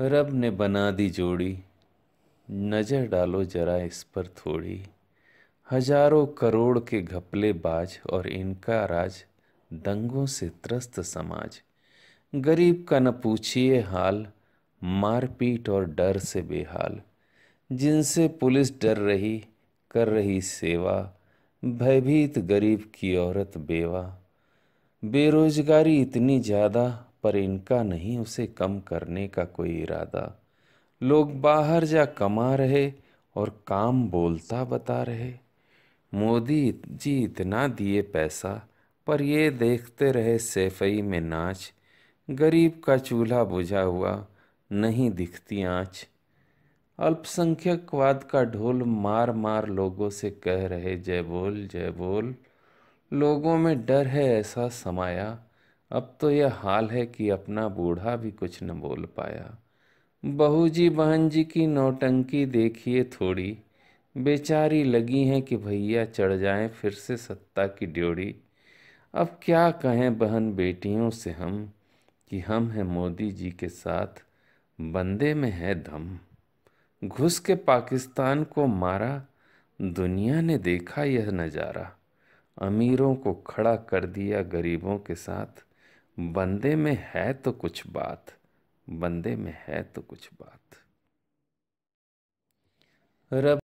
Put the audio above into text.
रब ने बना दी जोड़ी नज़र डालो जरा इस पर थोड़ी हजारों करोड़ के घपले बाज और इनका राज दंगों से त्रस्त समाज गरीब का न पूछिए हाल मारपीट और डर से बेहाल जिनसे पुलिस डर रही कर रही सेवा भयभीत गरीब की औरत बेवा बेरोजगारी इतनी ज़्यादा पर इनका नहीं उसे कम करने का कोई इरादा लोग बाहर जा कमा रहे और काम बोलता बता रहे मोदी जी इतना दिए पैसा पर ये देखते रहे सेफई में नाच गरीब का चूल्हा बुझा हुआ नहीं दिखती आँच अल्पसंख्यकवाद का ढोल मार मार लोगों से कह रहे जय बोल जय बोल लोगों में डर है ऐसा समाया अब तो यह हाल है कि अपना बूढ़ा भी कुछ न बोल पाया बहू जी बहन जी की नौटंकी देखिए थोड़ी बेचारी लगी हैं कि भैया चढ़ जाएं फिर से सत्ता की ड्योड़ी अब क्या कहें बहन बेटियों से हम कि हम हैं मोदी जी के साथ बंदे में है दम घुस के पाकिस्तान को मारा दुनिया ने देखा यह नज़ारा अमीरों को खड़ा कर दिया गरीबों के साथ बंदे में है तो कुछ बात बंदे में है तो कुछ बात रब